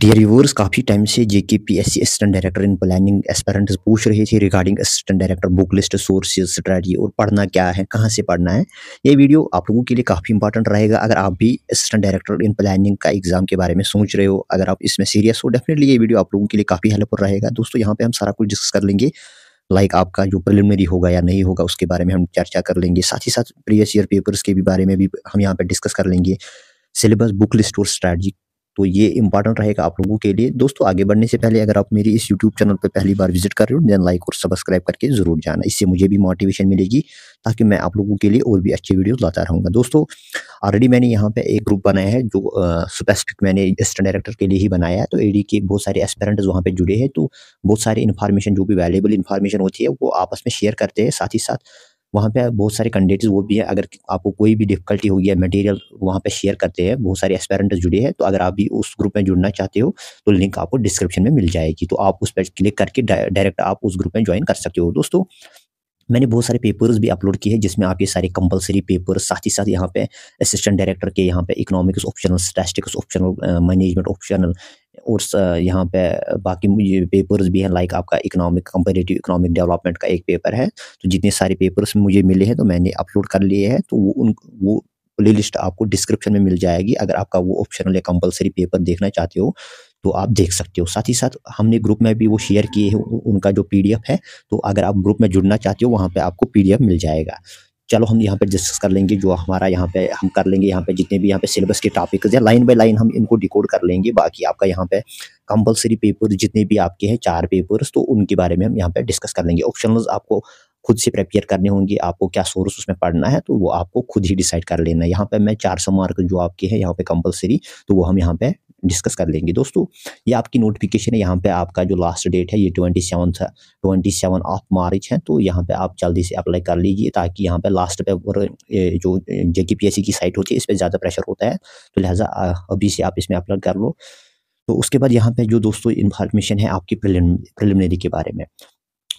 Dear yours काफ़ी time से J K P S C assistant director in planning aspirants पूछ रहे थे regarding assistant director book list sources strategy और पढ़ना क्या है कहाँ से पढ़ना है ये वीडियो आप लोगों के लिए काफ़ी इंपॉर्टेंट रहेगा अगर आप भी असिस्टेंट डायरेक्टर इन प्लानिंग का एग्जाम के बारे में सोच रहे हो अगर आप इसमें सीरियस हो डेफिनेटली ये वीडियो आप लोगों के लिए काफ़ी हेल्पफुल रहेगा दोस्तों यहाँ पर हम सारा कुछ डिस्कस कर लेंगे लाइक आपका जो प्रिलिमिनरी होगा या नहीं होगा उसके बारे में हम चर्चा कर लेंगे साथ ही साथ प्रीवियस ईयर पेपर्स के भी बारे में भी हम यहाँ पर डिस्कस कर लेंगे सिलेबस बुक लिस्ट और स्ट्रैटी तो ये इंपॉर्टेंट रहेगा आप लोगों के लिए दोस्तों आगे बढ़ने से पहले अगर आप मेरी इस यूट्यूब चैनल पर पहली बार विजिट कर रहे हो देन लाइक और सब्सक्राइब करके ज़रूर जाना इससे मुझे भी मोटिवेशन मिलेगी ताकि मैं आप लोगों के लिए और भी अच्छे वीडियोज़ लाता रहूँगा दोस्तों ऑलरेडी मैंने यहाँ पर एक ग्रुप बनाया है जो स्पेसिफिक मैंने असिस्टेंट डायरेक्टर के लिए ही बनाया है तो ए के बहुत सारे एस्पेरेंट्स वहाँ पर जुड़े हैं तो बहुत सारे इन्फॉर्मेशन जो भी वैल्यूबल इन्फॉर्मेशन होती है वो आपस में शेयर करते हैं साथ ही साथ वहाँ पे बहुत सारे कैंडिडेट्स वो भी है अगर आपको कोई भी डिफिकल्टी होगी या मटेरियल वहाँ पे शेयर करते हैं बहुत सारे एस्पेरेंट जुड़े हैं तो अगर आप भी उस ग्रुप में जुड़ना चाहते हो तो लिंक आपको डिस्क्रिप्शन में मिल जाएगी तो आप उस पर क्लिक करके डायरेक्ट आप उस ग्रुप में ज्वाइन कर सकते हो दोस्तों मैंने बहुत सारे पेपर्स भी अपलोड किए हैं जिसमें आप ये सारे कंपलसरी पेपर साथ ही साथ यहाँ पे असिस्टेंट डायरेक्टर के यहाँ पे economics optional statistics optional management optional और यहाँ पे बाकी पेपर्स भी हैं लाइक आपका इकोनॉमिक कंपेरेटिव इकोनॉमिक डेवलपमेंट का एक पेपर है तो जितने सारे पेपर्स मुझे मिले हैं तो मैंने अपलोड कर लिए हैं तो वो उन वो प्ले लिस्ट आपको डिस्क्रिप्शन में मिल जाएगी अगर आपका वो ऑप्शनल या कंपलसरी पेपर देखना चाहते हो तो आप देख सकते हो साथ ही साथ हमने ग्रुप में भी वो शेयर किए हैं उनका जो पी है तो अगर आप ग्रुप में जुड़ना चाहते हो वहाँ पर आपको पी मिल जाएगा चलो हम यहाँ पे डिस्कस कर लेंगे जो हमारा यहाँ पे हम कर लेंगे यहाँ पे जितने भी यहाँ पे सिलेबस के टॉपिक या लाइन बाय लाइन हम इनको डिकोड कर लेंगे बाकी आपका यहाँ पे कंपलसरी पेपर जितने भी आपके हैं चार पेपर्स तो उनके बारे में हम यहाँ पे डिस्कस कर लेंगे ऑप्शनल आपको खुद से प्रिपेयर करने होंगे आपको क्या सोर्स उसमें पढ़ना है तो वो आपको खुद ही डिसाइड कर लेना है यहाँ पे मैं चार सौ मार्क जो आपके हैं यहाँ पे कंपलसरी तो वो हम यहाँ पे डिस्कस कर लेंगे दोस्तों ये आपकी नोटिफिकेशन है यहाँ पे आपका जो लास्ट डेट है ये ट्वेंटी सेवन था ट्वेंटी सेवन ऑफ मार्च है तो यहाँ पे आप जल्दी से अप्लाई कर लीजिए ताकि यहाँ पे लास्ट पे जो जे की साइट होती है इस पर ज़्यादा प्रेशर होता है तो लिहाजा अभी से आप इसमें अपलोड कर लो तो उसके बाद यहाँ पे जो दोस्तों इन्फॉर्मेशन है आपकी प्रिलिमिनरी के बारे में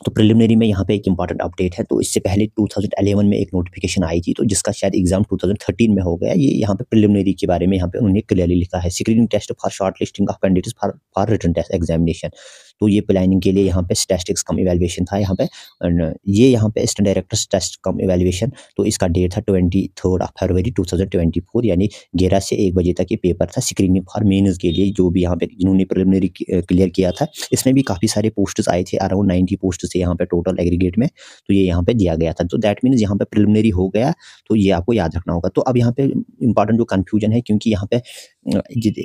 तो प्रिलिमिनरी में यहाँ पे एक इंपॉर्टेंट अपडेट है तो इससे पहले 2011 में एक नोटिफिकेशन आई थी तो जिसका शायद एग्जाम 2013 में हो गया ये यहाँ पे प्रिलिमिनरी के बारे में यहाँ पे उन्होंने क्लियरली लिखा है screening test for short listing of candidates for written test examination तो ये प्लानिंग के लिए यहाँ पे स्टेस्टिक्स कम इवेलुएशन था यहाँ पे ये यहाँ पे stand directors test cum evaluation तो इसका डेट था twenty third February two thousand twenty four यानी ग्यारह से एक बजे तक ये पेपर था स्क्रीनिंग फॉर मेन्स के लिए जो भी यहाँ पे जिन्होंने प्रिलिमिनरी क्लियर किया था इसमें भी काफ़ी सारे पोस्ट आए थे अराउंड नाइन्टी पोस्ट थे यहाँ पे टोटल एग्रीगेट में तो ये यहाँ पे दिया गया था तो दैट मीन्स यहाँ पे प्रिलिमिनरी हो गया तो ये आपको याद रखना होगा तो अब यहाँ पे इंपॉर्टेंट जो कन्फ्यूजन है क्योंकि यहाँ पे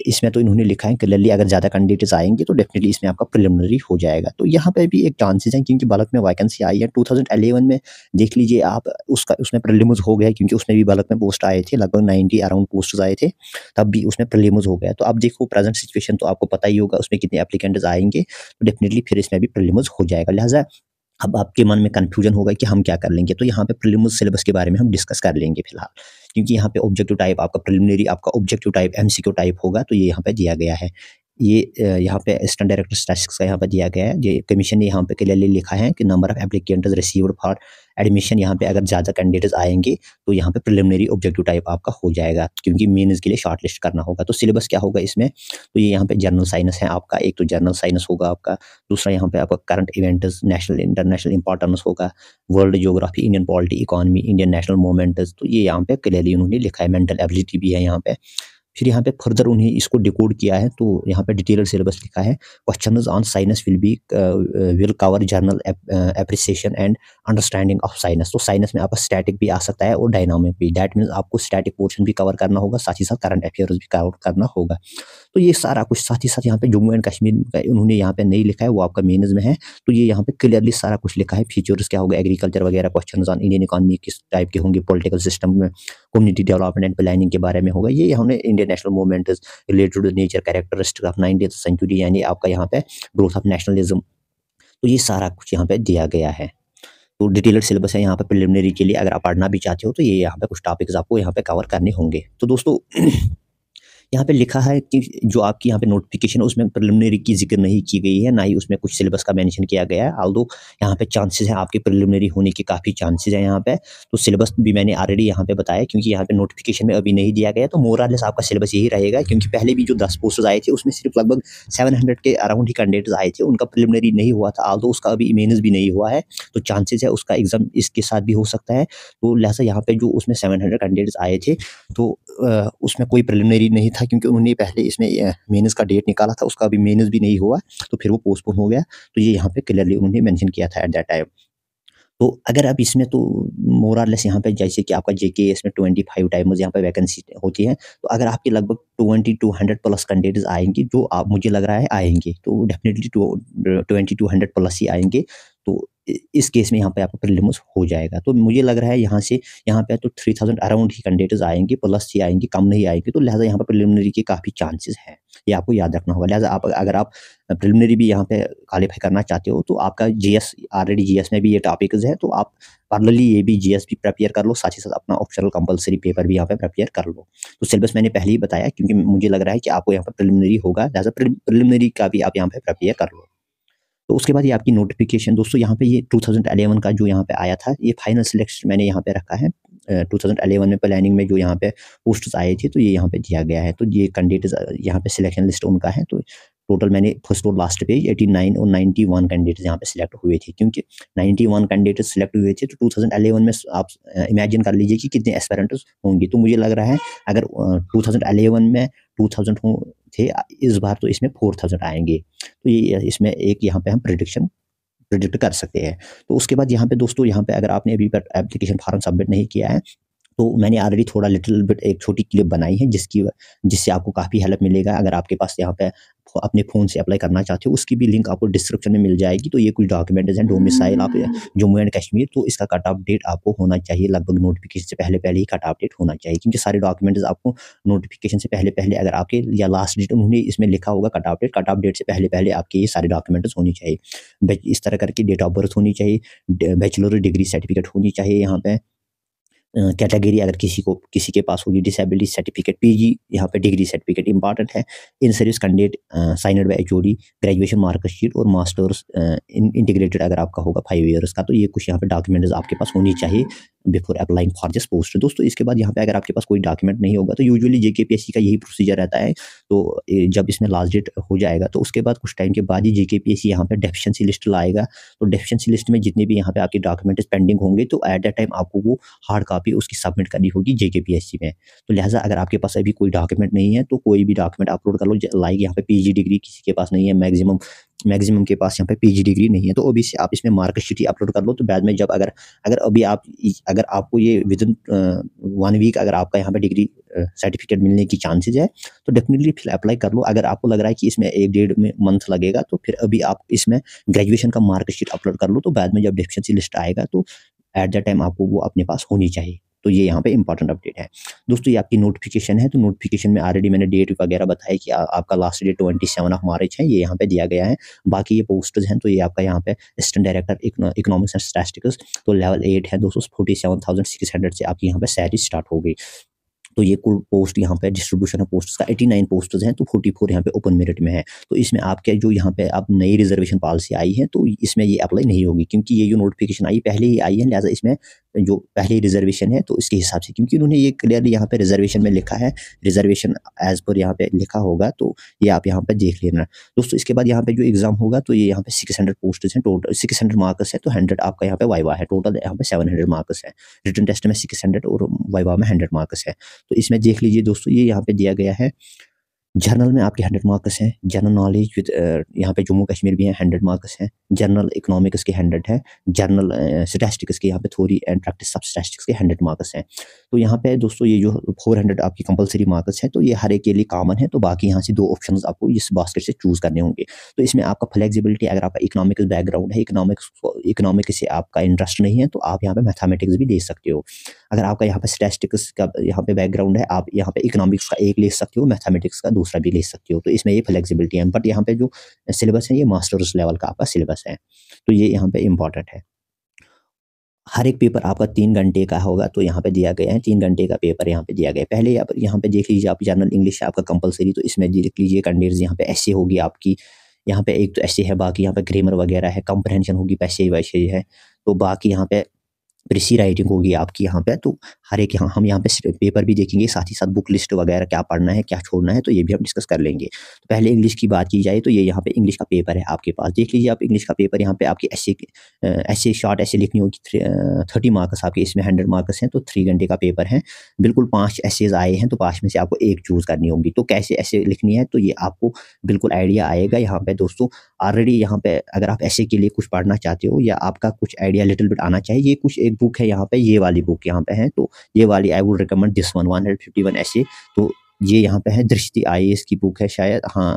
इसमें तो इन्होंने लिखा है क्लियरली अगर ज़्यादा कैंडिडेट्स आएंगे तो डेफिनेटली इसमें आपका प्रिलिमिनरी हो जाएगा तो यहाँ पे भी एक चांसेस हैं क्योंकि बालक में वैकेंसी आई है 2011 में देख लीजिए आप उसका उसमें प्रिलिमज हो गया क्योंकि उसमें भी बालक में पोस्ट आए थे लगभग नाइन्टी अराउंड पोस्ट आए थे तब भी उसमें प्रिलिम्स हो गया तो आप देखो प्रेजेंट सिचुएशन तो आपको पता ही होगा उसमें कितने एप्लीकेंट्स आएंगे तो डेफिनेटली फिर इसमें भी प्रिलिमज हो जाएगा लिहाजा अब आपके मन में कन्फ्यूजन होगा कि हम क्या कर लेंगे तो यहाँ पे प्रिलिमिनरी सिलेबस के बारे में हम डिस्कस कर लेंगे फिलहाल क्योंकि यहाँ पे ऑब्जेक्टिव टाइप आपका प्रिलिमिनरी आपका ऑब्जेक्टिव टाइप एमसीक्यू टाइप होगा तो ये यहाँ पे दिया गया है ये यहाँ पे असिस्टेंट डायरेक्टर स्टैटिक्स का यहाँ पर दिया गया है ये कमीशन ने यहाँ पे क्लियरली लिखा है कि number of applicant received for admission यहाँ पे अगर ज़्यादा कैंडिडेट्स आएंगे तो यहाँ पे प्रिलिमिनरी ऑब्जेक्टिव टाइप आपका हो जाएगा क्योंकि मेन्स के लिए शॉर्ट लिस्ट करना होगा तो सिलेबस क्या होगा इसमें तो ये यहाँ पे जर्नल साइंस है आपका एक तो जर्नल साइंस होगा आपका दूसरा यहाँ पे आपका current events national international importance होगा world geography Indian polity economy Indian national moments तो ये यहाँ पे क्लियरली उन्होंने लिखा है मेंटल एबिलिटी भी है यहाँ पे फिर यहाँ पे फर्दर उन्हें इसको डिकोड किया है तो यहाँ पे डिटेलर सिलेबस लिखा है question on science will be will cover general appreciation and understanding of science तो साइनस में आपका स्टैटिक भी आ सकता है और डायनामिक भी दैट मीन्स आपको स्टैटिक पोर्शन भी कवर करना होगा साथ ही साथ करंट अफेयर्स भी कवर करना होगा तो ये सारा कुछ साथ ही साथ यहाँ पे जम्मू एंड कश्मीर उन्होंने यहाँ पे नहीं लिखा है वो आपका मेनज में है तो ये यहाँ पे क्लियरली सारा कुछ लिखा है फीचर्स क्या होगा एग्रीकल्चर वगैरह क्वेश्चन ऑन इंडियन इकानमी किस टाइप के होंगे पोलिटिकल सिस्टम में कम्युनिटी डेवलपमेंट प्लानिंग के बारे में होगा ये हमने Indian national movement is related to nature characteristic of nineteen century यानी आपका यहाँ पे ग्रोथ ऑफ नेशनलिज्म तो ये सारा कुछ यहाँ पे दिया गया है तो डिटेलड सिलेबस है यहाँ पे प्रिलिमिनरी के लिए अगर आप पढ़ना भी चाहते हो तो ये यहाँ पे कुछ टॉपिक्स आपको यहाँ पे कवर करने होंगे तो दोस्तों यहाँ पे लिखा है कि जो आपकी यहाँ पे नोटिफिकेशन है उसमें प्रिलिमिनरी की जिक्र नहीं की गई है ना ही उसमें कुछ सिलेबस का मेंशन किया गया है आल दो यहाँ पे चांसेस हैं आपके प्रिलिमिनरी होने के काफ़ी चांसेस हैं यहाँ पे तो सिलेबस भी मैंने ऑलरेडी यहाँ पे बताया क्योंकि यहाँ पे नोटिफिकेशन में अभी नहीं दिया गया तो मोरालेस आपका सिलेबस यही रहेगा क्योंकि पहले भी जो दस पोस्ट आए थे उसमें सिर्फ लगभग सेवन के अराउंड ही कैंडिडेट्स आए थे उनका प्रिलिमिनरी नहीं हुआ था आल उसका अभी इमेनस भी नहीं हुआ है तो चांसेज है उसका एग्जाम इसके साथ भी हो सकता है तो लिहाजा यहाँ पे जो उसमें सेवन कैंडिडेट्स आए थे तो उसमें कोई प्रिलिमिनरी नहीं था क्योंकि उन्होंने पहले इसमें मेनस का डेट निकाला था उसका अभी मेनस भी नहीं हुआ तो फिर वो पोस्टपोन हो गया तो ये यहाँ पे क्लियरली उन्होंने मैंशन किया था एट दैट टाइम तो अगर अब इसमें तो मोरलेस यहाँ पे जैसे कि आपका जेके इसमें ट्वेंटी फाइव टाइम्स यहाँ पे वैकेंसी होती है तो अगर आपके लगभग twenty two hundred plus candidates आएंगे जो आप मुझे लग रहा है आएंगे तो definitely twenty two hundred plus ही आएंगे तो इस केस में यहाँ पे आपका प्रिलिम्स हो जाएगा तो मुझे लग रहा है यहाँ से यहाँ पे तो थ्री थाउजेंड अराउंड ही कैंडिडेट्स आएंगे प्लस ही आएंगे कम नहीं आएंगे तो लिहाजा यहाँ पर प्रिलिमिनरी के काफ़ी चांसेस हैं ये आपको याद रखना होगा लिहाजा आप अगर आप प्रिलिमिनरी भी यहाँ पे क्वालिफाई करना चाहते हो तो आपका जी एस ऑलरेडी एस में भी ये टॉपिक्स हैं तो आप पार्लरली ये भी जी एस भी प्रिपेयर कर लो साथ ही साथ अपना ऑप्शनल कंपलसरी पेपर भी यहाँ पे प्रिपेयर कर लो तो सिलेबस मैंने पहले ही बताया क्योंकि मुझे लग रहा है कि आपको यहाँ पर प्रिलिमिनरी होगा लिहाजा प्रिलिमिनरी का भी आप यहाँ पर प्रपेयर कर लो तो उसके बाद ये आपकी नोटिफिकेशन दोस्तों यहाँ पे ये 2011 का जो यहाँ पे आया था ये फाइनल सिलेक्शन मैंने यहाँ पे रखा है 2011 में प्लानिंग में जो यहाँ पे पोस्ट आए थे तो ये यहाँ पे दिया गया है तो ये कैंडिडेट यहाँ पे सिलेक्शन लिस्ट उनका है तो टोटल मैंने फर्स्ट और लास्ट पेज 89 और 91 कैंडिडेट्स यहाँ पे सिलेक्ट हुए थे क्योंकि 91 कैंडिडेट्स सिलेक्ट हुए थे तो 2011 में आप इमेजिन कर लीजिए कि कितने एस्पेरेंट्स होंगे तो मुझे लग रहा है अगर अलेवन में 2000 थे इस बार तो इसमें फोर थाउजेंड आएंगे तो ये इसमें एक यहाँ पे हम प्रिडिक्शन प्रिडिक्ट कर सकते हैं तो उसके बाद यहाँ पे दोस्तों यहाँ पे अगर आपने अभी एप्लीकेशन फॉर्म सबमिट नहीं किया है तो मैंने ऑलरेडी थोड़ा लिटिल बिट एक छोटी क्लिप बनाई है जिसकी जिससे आपको काफ़ी हेल्प मिलेगा अगर आपके पास यहाँ पे अपने फ़ोन से अप्लाई करना चाहते हो उसकी भी लिंक आपको डिस्क्रिप्शन में मिल जाएगी तो ये कुछ डॉक्यूमेंट्स हैं डोमिसाइल आप हम्म। जम्मू एंड कश्मीर तो इसका कट ऑफ डेट आपको होना चाहिए लगभग नोटिफिकेशन से पहले पहले ही कट ऑफ डेट होना चाहिए क्योंकि सारे डॉक्यूमेंट्स आपको नोटिफिकेशन से पहले पहले अगर आपके या लास्ट डेट उन्होंने इसमें लिखा होगा cut off date cut off date से पहले पहले आपके ये सारे डॉक्यूमेंट्स होने चाहिए इस तरह करके डेट ऑफ बर्थ होनी चाहिए बैचलर डिग्री सर्टिफिकेट होनी चाहिए यहाँ पर कैटेगरी अगर किसी को किसी के पास होगी डिसेबिलिटी सर्टिफिकेट पीजी यहाँ पे डिग्री सर्टिफिकेट इंपॉर्टेंट है in service candidate signed by HOD graduation marksheet और मास्टर्स इन इंटीग्रेटेड अगर आपका होगा फाइव ईयर्स का तो ये कुछ यहाँ पे डॉक्यूमेंट्स आपके पास होनी चाहिए before applying for this post दोस्तों इसके बाद यहाँ पे अगर आपके पास कोई डॉक्यूमेंट नहीं होगा तो यूजली जे का यही प्रोसीजर रहता है तो जब इसमें लास्ट डेट हो जाएगा तो उसके बाद कुछ टाइम के बाद ही जे के पी एस सी यहाँ पर डेफिशेंसी लिस्ट लाएगा तो डेफिशेंसी लिस्ट में जितने भी यहाँ पे आपके डॉक्यूमेंट्स पेंडिंग होंगे तो एट द टाइम आपको वो हार्ड कापी कॉपी उसकी सबमिट करनी होगी जे के पी एस सी में तो लिहाजा अगर आपके पास अभी कोई डॉक्यूमेंट नहीं है तो कोई भी डॉक्यूमेंट अपलोड कर लो लाइक यहाँ पे पी डिग्री किसी के पास नहीं है मैक्सिमम मैक्सिमम के पास यहाँ पे पीजी डिग्री नहीं है तो अभी आप इसमें मार्कशीट ही अपलोड कर लो तो बाद में जब अगर अगर अभी आप अगर आपको ये विद इन वन वीक अगर आपका यहाँ पे डिग्री सर्टिफिकेट मिलने की चांसेज है तो डेफिनेटली फिर अप्लाई कर लो अगर आपको लग रहा है कि इसमें एक डेढ़ में मंथ लगेगा तो फिर अभी आप इसमें ग्रेजुएशन का मार्कशीट अपलोड कर लो तो बाद में जब डिफिशेंसी लिस्ट आएगा तो एट द टाइम आपको वो अपने पास होनी चाहिए तो ये यहाँ पे इंपॉर्टेंट अपडेट है दोस्तों ये आपकी नोटिफिकेशन है तो नोटिफिकेशन में ऑलरेडी मैंने डेट वगैरह बताया कि आ, आपका last date twenty seven of March है ये यहाँ पे दिया गया है बाकी ये पोस्टर्स हैं तो ये आपका यहाँ पे assistant director economics and statistics तो लेवल एट है दोस्तों forty seven thousand six hundred से आपकी यहाँ पे सैलरी स्टार्ट हो गई तो ये कुल पोस्ट यहाँ पे डिस्ट्रीब्यूशन है पोस्ट का एटी नाइन पोस्ट हैं तो फोर्टी फोर यहाँ पे ओपन मेरिट में है तो इसमें आपके जो यहाँ पे आप नई रिजर्वेशन पॉलिसी आई है तो इसमें ये अप्लाई नहीं होगी क्योंकि ये जो नोटिफिकेशन आई पहले ही आई है लिहाजा इसमें जो पहली रिजर्वेशन है तो इसके हिसाब से क्योंकि उन्होंने ये क्लियरली यहाँ पे रिजर्वेशन में लिखा है रिजर्वेशन एज पर यहाँ पे लिखा होगा तो ये आप यहाँ पे देख लेना दोस्तों इसके बाद यहाँ पे जो एग्ज़ाम होगा तो ये यहाँ पे सिक्स हंड्रेड पोस्ट हैं टोटल सिक्स हंड्रेड मार्क्स है तो हंड्रेड आपका यहाँ पे वाइवा है टोटल यहाँ पे सेवन हंड्रेड मार्क्स है रिटर्न टेस्ट में सिक्स हंड्रेड और वाइवा में हंड्रेड मार्क्स है तो इसमें देख लीजिए दोस्तों ये यहाँ पे दिया गया है जनरल में आपके हंड्रेड मार्क्स हैं जनरल नॉलेज विद यहाँ पे जम्मू कश्मीर भी हैं हंड्रेड मार्क्स हैं जनरल इकोनॉमिक्स के हंड्रेड हैं जनरल स्टैटिस्टिक्स uh, के यहाँ पे थोड़ी एंड प्रैक्टिस सब स्टैटिस्टिक्स के हंड्रेड मार्क्स हैं तो यहाँ पे दोस्तों ये जो फोर हंड्रेड आपकी कंपलसरी मार्क्स हैं तो ये हर एक के लिए कामन है तो बाकी यहाँ से दो ऑप्शन आपको इस बास्केट से चूज़ करने होंगे तो इसमें आपका फ्लेक्सिबिलिटी अगर आपका इकोनॉमिक्स बैकग्राउंड है इकोनॉमिक्स इकोनॉमिक्स से आपका इंटरेस्ट नहीं है तो आप यहाँ पर मैथामेटिक्स भी ले सकते हो अगर आपका यहाँ पर स्टैटिस्टिक्स का यहाँ पर बैकग्राउंड है आप यहाँ पर इकोनॉमिक्स का एक ले सकते हो मैथामेटिक्स का दो दूसरा भी ले सकते हो तो इसमें ये फ्लेक्सिबिलिटी है बट यहाँ पे जो सिलेबस है ये मास्टर्स लेवल का आपका सिलेबस है तो ये यहाँ पे इम्पॉर्टेंट है हर एक पेपर आपका तीन घंटे का होगा तो यहाँ पे दिया गया है तीन घंटे का पेपर यहाँ पे दिया गया है पहले आप यहाँ पे देख लीजिए आप जनरल इंग्लिश है आपका कंपलसरी तो इसमें देख लीजिए कंडेट्स यहाँ पे ऐसे होगी आपकी यहाँ पे एक तो ऐसे है बाकी यहाँ पे ग्रामर वगैरह है कंप्रहेंशन होगी पैसे वैसे है तो बाकी यहाँ पे रिसी राइटिंग होगी आपकी यहाँ पे तो हर एक यहाँ हम यहाँ पे पेपर भी देखेंगे साथ ही साथ बुक लिस्ट वगैरह क्या पढ़ना है क्या छोड़ना है तो ये भी हम डिस्कस कर लेंगे तो पहले इंग्लिश की बात की जाए तो ये यहाँ पे इंग्लिश का पेपर है आपके पास देख लीजिए आप इंग्लिश का पेपर यहाँ पे आपकी ऐसे ऐसे शॉर्ट ऐसे लिखनी होगी थर्टी मार्क्स आपके इसमें हंड्रेड मार्क्स हैं तो थ्री घंटे का पेपर है बिल्कुल पाँच ऐसेज आए हैं तो पाँच में से आपको एक चूज़ करनी होगी तो कैसे ऐसे लिखनी है तो ये आपको बिल्कुल आइडिया आएगा यहाँ पर दोस्तों ऑलरेडी यहाँ पे अगर आप ऐसे के लिए कुछ पढ़ना चाहते हो या आपका कुछ आइडिया लिटिल बिट आना चाहिए ये कुछ एक बुक है यहाँ पे ये वाली बुक यहाँ पे है तो ये वाली I would recommend this one one hundred fifty one ऐसे तो ये यहाँ पे है दृष्टि आई की बुक है शायद हाँ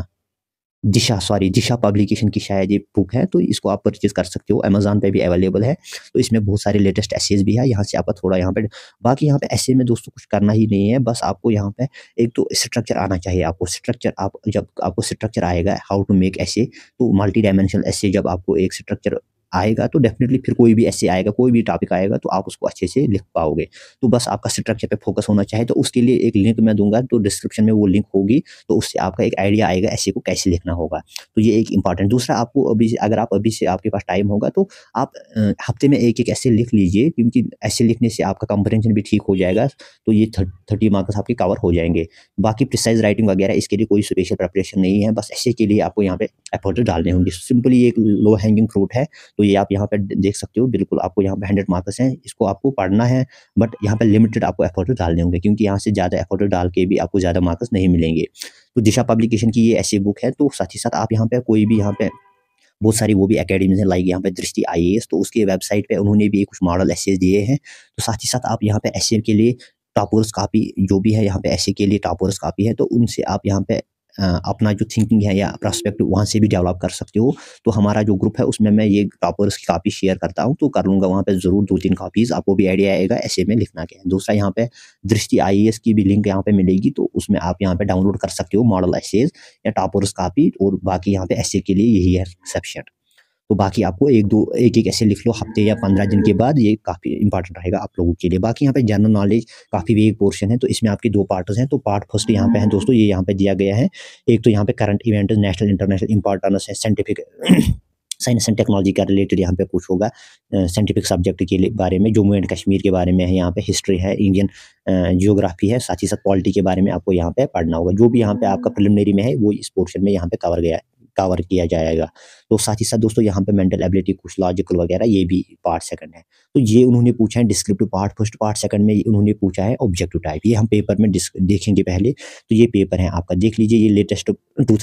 दिशा सॉरी दिशा पब्लिकेशन की शायद ये बुक है तो इसको आप परचेज कर सकते हो अमेजान पे भी अवेलेबल है तो इसमें बहुत सारे लेटेस्ट एसेज भी है यहाँ से आपका थोड़ा यहाँ पे बाकी यहाँ पे ऐसे में दोस्तों कुछ करना ही नहीं है बस आपको यहाँ पे एक तो स्ट्रक्चर आना चाहिए आपको स्ट्रक्चर आप जब आपको स्ट्रक्चर आएगा हाउ टू मेक ऐसे तो मल्टी डायमेंशनल ऐसे जब आपको एक स्ट्रक्चर आएगा तो डेफिनेटली फिर कोई भी ऐसे आएगा कोई भी टॉपिक आएगा तो आप उसको अच्छे से लिख पाओगे तो बस आपका स्ट्रक्चर पे फोकस होना चाहिए तो उसके लिए एक लिंक मैं दूंगा तो डिस्क्रिप्शन में वो लिंक होगी तो उससे आपका एक आइडिया आएगा ऐसे को कैसे लिखना होगा तो ये एक इंपॉर्टेंट दूसरा आपको अभी अगर आप अभी से आपके पास टाइम होगा तो आप हफ्ते में एक एक ऐसे लिख लीजिए क्योंकि ऐसे लिखने से आपका कंप्रेंशन भी ठीक हो जाएगा तो ये थर्टी मार्क्स आपके कवर हो जाएंगे बाकी प्रिसाइज राइटिंग वगैरह इसके लिए कोई स्पेशल प्रेपरेशन नहीं है बस ऐसे के लिए आपको यहाँ पे एफर्ट डालने होंगे सिंपली एक लो हैंगिंग फ्रूट है तो ये आप यहाँ पे देख सकते हो बिल्कुल आपको यहाँ पे हंड्रेड मार्क्स हैं इसको आपको पढ़ना है बट यहाँ पे लिमिटेड आपको एफर्ट डालने होंगे क्योंकि यहाँ से ज़्यादा एफर्ट डाल के भी आपको ज़्यादा मार्क्स नहीं मिलेंगे तो दिशा पब्लिकेशन की ये ऐसी बुक है तो साथ ही साथ आप यहाँ पर कोई भी यहाँ पर बहुत सारी वो भी अकेडमीज हैं लाइक यहाँ पे दृष्टि आई तो उसके वेबसाइट पे उन्होंने भी कुछ मॉडल ऐसे दिए हैं तो साथ ही साथ आप यहाँ पे ऐसे के लिए टॉपर्स कापी जो भी है यहाँ पे ऐसे के लिए टॉपर्स कापी है तो उनसे आप यहाँ पे अपना जो थिंकिंग है या प्रोस्पेक्ट वहाँ से भी डेवलप कर सकते हो तो हमारा जो ग्रुप है उसमें मैं ये टॉपर्स की कापी शेयर करता हूँ तो कर लूँगा वहाँ पर ज़रूर दो तीन कापीज़ आपको भी आइडिया आएगा ऐसे में लिखना क्या है दूसरा यहाँ पे दृष्टि आई की भी लिंक यहाँ पे मिलेगी तो उसमें आप यहाँ पे डाउनलोड कर सकते हो मॉडल एसेज या टॉपर्स कापी और बाकी यहाँ पे ऐसे के लिए यही है एक्सेप्शन तो बाकी आपको एक दो एक एक ऐसे लिख लो हफ्ते या पंद्रह दिन के बाद ये काफ़ी इंपॉर्टेंट रहेगा आप लोगों के लिए बाकी यहाँ पे जनरल नॉलेज काफ़ी वेग पोर्शन है तो इसमें आपके दो पार्ट हैं तो पार्ट फर्स्ट यहाँ पे हैं दोस्तों ये यहाँ पे दिया गया है एक तो यहाँ पे current event national international importance है साइंटिफिक साइंस एंड टेक्नोलॉजी का रिलेटेड यहाँ पे कुछ होगा साइंटिफिक सब्जेक्ट के बारे में जम्मू एंड कश्मीर के बारे में है यहाँ पे हिस्ट्री है इंडियन जियोग्राफी है साथ ही साथ पॉलिटी के बारे में आपको यहाँ पे पढ़ना होगा जो भी यहाँ पे आपका प्रिलिमिनरी में है वो इस पोर्शन में यहाँ पे कवर गया है कवर किया जाएगा तो साथ ही साथ दोस्तों यहाँ पे मेंटल एबिलिटी कुछ लॉजिकल वगैरह ये भी पार्ट सेकंड है तो ये उन्होंने पूछा है descriptive part first part second में उन्होंने पूछा है ऑब्जेक्टिव टाइप ये हम पेपर में देखेंगे पहले तो ये पेपर है आपका देख लीजिए ये लेटेस्ट टू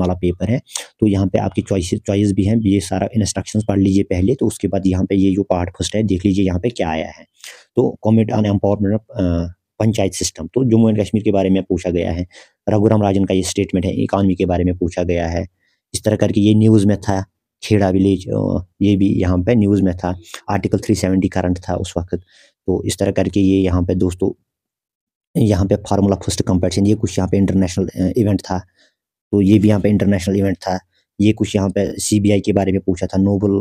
वाला पेपर है तो यहाँ पे आपकी चॉइस चॉइस भी हैं ये सारा इंस्ट्रक्शन पढ़ लीजिए पहले तो उसके बाद यहाँ पे ये जो पार्ट फर्स्ट है देख लीजिए यहाँ पे क्या आया है तो comment on empowerment panchayat system तो जम्मू एंड कश्मीर के बारे में पूछा गया है रघुराम राजन का ये स्टेटमेंट है इकानमी के बारे में पूछा गया है इस तरह करके ये न्यूज़ में था खेड़ा विलेज ये भी यहाँ पे न्यूज़ में था आर्टिकल 370 करंट था उस वक्त तो इस तरह करके ये यहाँ पे दोस्तों यहाँ पे फार्मूला फर्स्ट कंपटीशन ये कुछ यहाँ पे इंटरनेशनल इवेंट था तो ये भी यहाँ पे इंटरनेशनल इवेंट था ये कुछ यहाँ पे सीबीआई के बारे में पूछा था Nobel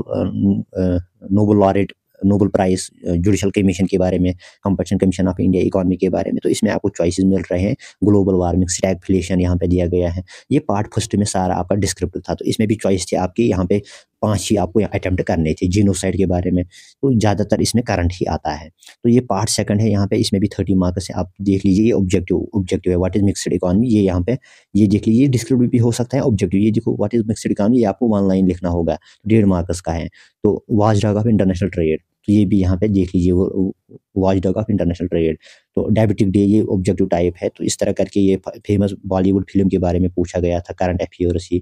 Nobel laureate Nobel prize judicial commission के बारे में competition commission of India economy के बारे में तो इसमें आपको चॉइसेस मिल रहे हैं ग्लोबल वार्मिंग स्टैगफ्लेशन यहाँ पे दिया गया है ये पार्ट फर्स्ट में सारा आपका डिस्क्रिप्टिव था तो इसमें भी चॉइस थी आपकी यहाँ पे पांच ही आपको अटैम्प्ट करने थे जीनोसाइड के बारे में तो ज़्यादातर इसमें करंट ही आता है तो ये पार्ट सेकंड है यहाँ पे इसमें भी थर्टी मार्क्स है आप देख लीजिए ये ऑब्जेक्टिव ऑब्जेक्टिव है व्हाट इज़ मिक्सड इकॉनमी ये यहाँ पे ये देख लीजिए डिस्क्रिप्टिव भी हो सकता है ऑब्जेक्टिव ये देखो व्हाट इज़ मिक्सड इकॉनमी ये आपको वन लाइन लिखना होगा डेढ़ मार्क्स का है तो वाजराग ऑफ इंटरनेशनल ट्रेड तो ये भी यहाँ पे देख लीजिए वो watch dog of international trade तो डायबिटिक डे ये ऑब्जेक्टिव टाइप है तो इस तरह करके ये फेमस बॉलीवुड फिल्म के बारे में पूछा गया था करंट अफेयर्स ही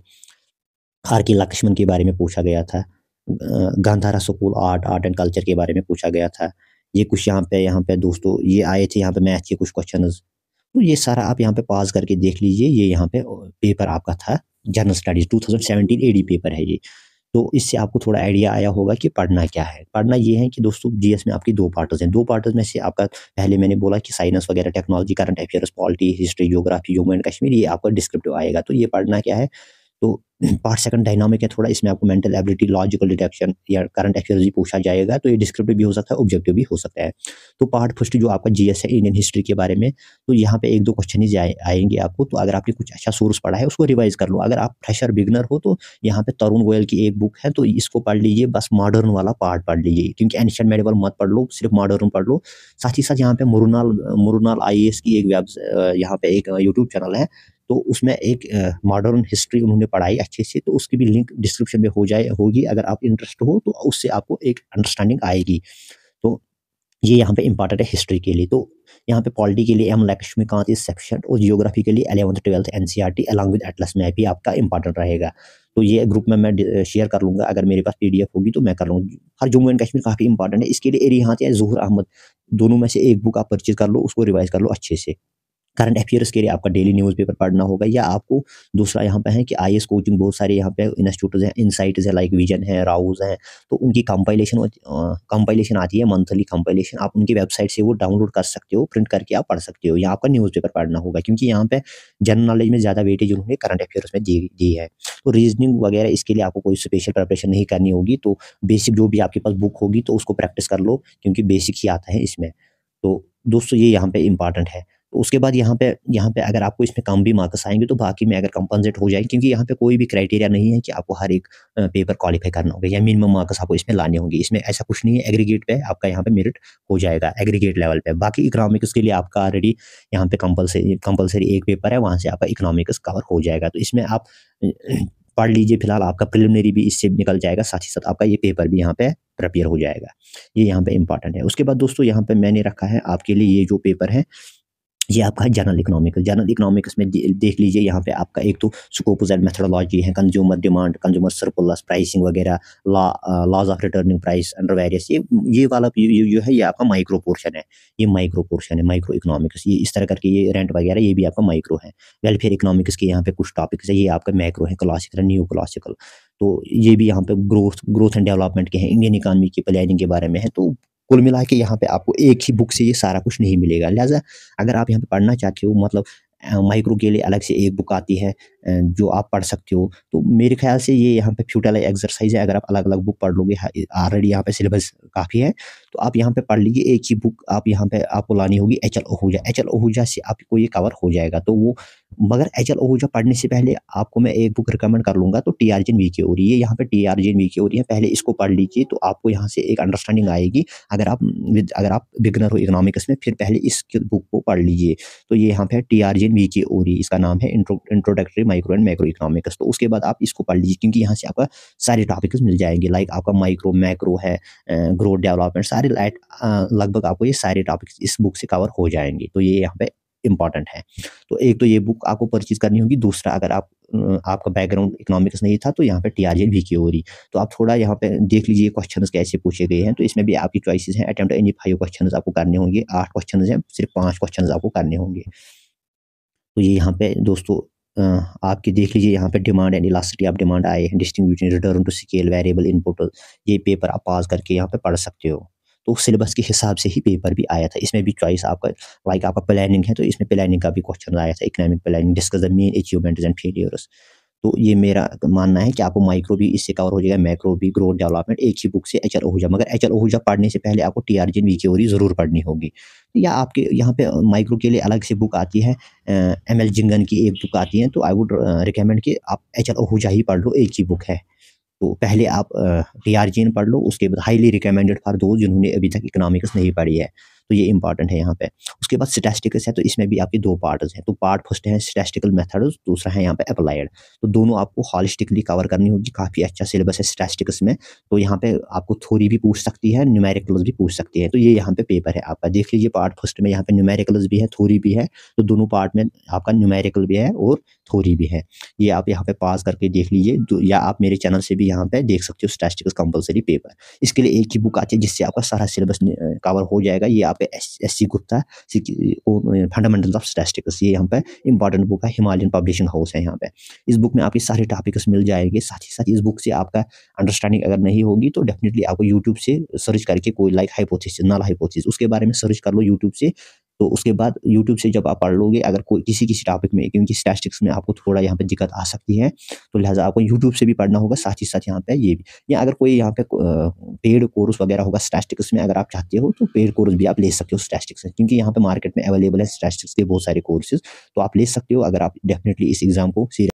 आर के लक्ष्मण के बारे में पूछा गया था Gandhara school art art and culture के बारे में पूछा गया था ये कुछ यहाँ पे यहाँ पे दोस्तों ये आए थे यहाँ पे मैथ के कुछ क्वेश्चन तो ये सारा आप यहाँ पे पास करके देख लीजिए ये यहाँ पे पेपर आपका था general studies two 2017 AD paper है ये तो इससे आपको थोड़ा आइडिया आया होगा कि पढ़ना क्या है पढ़ना ये है कि दोस्तों जी में आपकी दो पार्ट हैं दो पार्टर्स में से आपका पहले मैंने बोला कि साइंस वगैरह technology current affairs polity history geography Jammu and Kashmir ये आपका डिस्क्रिप्टिव आएगा तो ये पढ़ना क्या है तो पार्ट सेकंड डायनामिक है थोड़ा इसमें आपको मेंटल एबिलिटी लॉजिकल डिटेक्शन या करंट एक्यूरेसी पूछा जाएगा तो ये डिस्क्रिप्टिव भी हो सकता है ऑब्जेक्टिव भी हो सकता है तो पार्ट फर्स्ट जो आपका जीएस है इंडियन हिस्ट्री के बारे में तो यहाँ पे एक दो क्वेश्चन ही आएंगे आपको तो अगर आपने कुछ अच्छा सोर्स पढ़ा है उसको रिवाइज कर लो अगर आप फ्रेशर बिगनर हो तो यहाँ पे तरुण गोयल की एक बुक है तो इसको पढ़ लीजिए बस मॉडर्न वाला पार्ट पढ़ लीजिए क्योंकि एनशियन मेडिवल मत पढ़ लो सिर्फ मॉडर्न पढ़ लो साथ ही साथ यहाँ पे मुरुनाल मुरुनाल आई की एक वेब यहाँ पे एक यूट्यूब चैनल है तो उसमें एक मॉडर्न हिस्ट्री उन्होंने पढ़ाई अच्छे से तो उसकी भी लिंक डिस्क्रिप्शन में हो जाए होगी अगर आप इंटरेस्ट हो तो उससे आपको एक अंडरस्टैंडिंग आएगी तो ये यहाँ पे इंपॉर्टेंट है हिस्ट्री के लिए तो यहाँ पे पॉलिटी के लिए एम लक्ष्मीकांत इस सेक्शन और जियोग्राफी के लिए eleventh twelfth N C R T along with atlas map भी आपका इंपॉर्टेंट रहेगा तो ये ग्रुप में मैं शेयर कर लूँगा अगर मेरे पास पी होगी तो मैं कर लूँगा हर जम्मू एंड कश्मीर काफ़ी इंपॉर्टेंट है इसके लिए एरिया यहाँ है जहूर अहमद दोनों में से एक बुक आप परचेज कर लो उसको रिवाइज कर लो अच्छे से करंट अफेयर्स के लिए आपका डेली न्यूज़पेपर पढ़ना होगा या आपको दूसरा यहाँ पे है कि आई कोचिंग बहुत सारे यहाँ पे इंस्टीट्यूट हैं इनसाइट है लाइक विजन है राउज हैं तो उनकी कंपाइलेशन कंपाइलेशन आती है मंथली कंपाइलेशन आप उनकी वेबसाइट से वो डाउनलोड कर सकते हो प्रिंट करके आप पढ़ सकते हो या आपका न्यूज़पेपर पढ़ना होगा क्योंकि यहाँ पे जनरल नॉलेज में ज़्यादा वेटेज उन्होंने करंट अफेयर्स में दी दी है तो रीजनिंग वगैरह इसके लिए आपको कोई स्पेशल प्रेपरेशन नहीं करनी होगी तो बेसिक जो भी आपके पास बुक होगी तो उसको प्रैक्टिस कर लो क्योंकि बेसिक ही आता है इसमें तो दोस्तों ये यहाँ पर इंपॉर्टेंट है उसके बाद यहाँ पे यहाँ पे अगर आपको इसमें कम भी मार्क्स आएंगे तो बाकी में अगर कंपनसेट हो जाएंगे क्योंकि यहाँ पे कोई भी क्राइटेरिया नहीं है कि आपको हर एक पेपर क्वालिफाई करना होगा या मिनिमम मार्क्स आपको इसमें लाने होंगे इसमें ऐसा कुछ नहीं है एग्रीगेट पे आपका यहाँ पे मेरिट हो जाएगा एग्रीगेट लेवल पे बाकी इकोनॉमिक्स के लिए आपका ऑलरेडी यहाँ पे कंपलसरी कंपलसरी एक पेपर है वहाँ से आपका इकोनॉमिक्स कवर हो जाएगा तो इसमें आप पढ़ लीजिए फिलहाल आपका प्रिलिमिनरी भी इससे निकल जाएगा साथ ही साथ आपका ये पेपर भी यहाँ पे प्रिपेयर हो जाएगा ये यहाँ पे इंपॉर्टेंट है उसके बाद दोस्तों यहाँ पे मैंने रखा है आपके लिए ये जो पेपर है ये आपका है जनरल इकोनॉमिक्स जनरल इकोनॉमिक्स में देख लीजिए यहाँ पे आपका एक तो स्कोपस एंड मेथडोलॉजी है consumer demand consumer surplus pricing वगैरह laws of returning price under various ये ये वाला जो है ये आपका माइक्रो पोर्शन है ये माइक्रो पोर्शन है माइक्रो इकोनॉमिक्स ये इस तरह करके ये रेंट वगैरह ये भी आपका माइक्रो है वेलफेयर इकोनॉमिक्स के यहाँ पे कुछ टॉपिक्स है ये आपका माइक्रो है क्लासिकल न्यू क्लासिकल तो ये भी यहाँ पे ग्रोथ ग्रोथ एंड डेवलपमेंट के हैं इंडियन इकानमी की प्लानिंग के बारे में है तो कुल मिला के यहाँ पे आपको एक ही बुक से ये सारा कुछ नहीं मिलेगा लिहाजा अगर आप यहाँ पे पढ़ना चाहते हो मतलब माइक्रो के लिए अलग से एक बुक आती है जो आप पढ़ सकते हो तो मेरे ख्याल से ये यहाँ पे फ्यूटल एक्सरसाइज है अगर आप अलग अलग बुक पढ़ लोगे ऑलरेडी हाँ, यहाँ पे सिलेबस काफ़ी है तो आप यहाँ पे पढ़ लीजिए एक ही बुक आप यहाँ पे आपको लानी होगी H L Ahuja H L Ahuja से आपको ये कवर हो जाएगा तो वो मगर एच एल ओहूजा पढ़ने से पहले आपको मैं एक बुक रिकमेंड कर लूँगा तो टी आर जेन वी के और ये यहाँ पे टी आर जेन वी के और पहले इसको पढ़ लीजिए तो आपको यहाँ से एक अंडरस्टैंडिंग आएगी अगर आप अगर आप बिगनर हो इकोनॉमिक्स में फिर पहले इस बुक को पढ़ लीजिए तो ये यहाँ पे टी आर जेन वी के और इसका नाम है introductory micro and micro economics तो उसके बाद आप इसको पढ़ लीजिए क्योंकि यहाँ से आपका सारे टॉपिक्स मिल जाएंगे लाइक आपका माइक्रो मैक्रो है ग्रोथ डेवलपमेंट सारे सारे लाइट लगभग आपको ये सारे टॉपिक्स इस बुक से कवर हो जाएंगे तो ये यहाँ पे इंपॉर्टेंट है तो एक तो ये बुक आपको परचेज करनी होगी दूसरा अगर आप आपका बैकग्राउंड इकोनॉमिक्स नहीं था तो यहाँ पे टी आर जी वी की हो रही तो आप थोड़ा यहाँ पे देख लीजिए क्वेश्चन कैसे पूछे गए हैं तो इसमें भी आपकी चॉइसेस हैं अटैम्प्ट एनी फाइव क्वेश्चन आपको करने होंगे आठ क्वेश्चन हैं सिर्फ पाँच क्वेश्चन आपको करने होंगे तो ये यहाँ पे दोस्तों आपके देख लीजिए यहाँ पे demand and elasticity of demand आए हैं डिस्टिंग return to scale variable input ये पेपर आप पास करके यहाँ पे पढ़ सकते हो तो सिलेबस के हिसाब से ही पेपर भी आया था इसमें भी चॉइस आपका लाइक आपका प्लानिंग है तो इसमें प्लानिंग का भी क्वेश्चन आया था economic planning discuss the main achievement and failures तो ये मेरा मानना है कि आपको माइक्रो भी इससे कवर हो जाएगा माइक्रो भी ग्रोथ डेवलपमेंट एक ही बुक से एच एल ओहूजा मगर एच एल ओहूजा पढ़ने से पहले आपको टी आर जी वी के ज़रूर पढ़नी होगी या आपके यहाँ पे माइक्रो के लिए अलग से बुक आती है एम एल जिंगन की एक बुक आती है तो आई वुड रिकमेंड कि आप एच एल ओहूजा ही पढ़ लो एक ही बुक है तो पहले आप टीआरजीएन पढ़ लो उसके बाद हाईली रिकमेंडेड फॉर दो जिन्होंने अभी तक इकोनॉमिक्स नहीं पढ़ी है तो ये इंपॉर्टेंट है यहाँ पे उसके बाद स्टैस्टिक्स है तो इसमें भी आपके दो पार्ट हैं तो पार्ट फर्स्ट है स्टैस्टिकल मेथड दूसरा है यहाँ पे अप्लाइड तो दोनों आपको हॉलिस्टिकली कवर करनी होगी काफ़ी अच्छा सिलेबस है स्टैस्टिक्स में तो यहाँ पे आपको थोड़ी भी पूछ सकती है न्यूमेरिकल्स भी पूछ सकती है तो ये यहाँ पे पेपर है आपका देख लीजिए पार्ट फर्स्ट में यहाँ पे न्यूमेरिकल्स भी है थोड़ी भी है तो दोनों पार्ट में आपका न्यूमेरिकल भी है और थोड़ी भी है ये आप यहाँ पे पास करके देख लीजिए या आप मेरे चैनल से भी यहाँ पे देख सकते हो स्टैटिस्टिक्स कंपलसरी पेपर इसके लिए एक ही बुक आती है जिससे आपका सारा सिलेबस कवर हो जाएगा ये आप S C Gupta fundamental of statistics ये यहाँ पे इंपॉर्टेंट बुक है हिमालयन पब्लिशिंग हाउस है यहाँ पे इस बुक में आपके सारे टॉपिक्स मिल जाएंगे साथ ही साथ इस बुक से आपका अंडरस्टैंडिंग अगर नहीं होगी तो डेफिनेटली आपको यूट्यूब से सर्च करके कोई लाइक हाइपोथिस नल हाइपोथिस उसके बारे में सर्च कर लो यूट्यूब से तो उसके बाद यूट्यूब से जब आप पढ़ लोगे अगर कोई किसी किसी टॉपिक में क्योंकि स्टैटिक्स में आपको थोड़ा यहाँ पे दिक्कत आ सकती है तो लिहाजा आपको यूट्यूब से भी पढ़ना होगा साथ ही साथ यहाँ पे ये भी या अगर कोई यहाँ पे पेड कोर्स वगैरह होगा स्टैटिक्स में अगर आप चाहते हो तो पेड कोर्स भी आप ले सकते हो स्टैटिक्स में क्योंकि यहाँ पे मार्केट में अवेलेबल है स्टैटिक्स के बहुत सारे कोर्सेज तो आप ले सकते हो अगर आप डेफिनेटली इस एग्ज़ाम को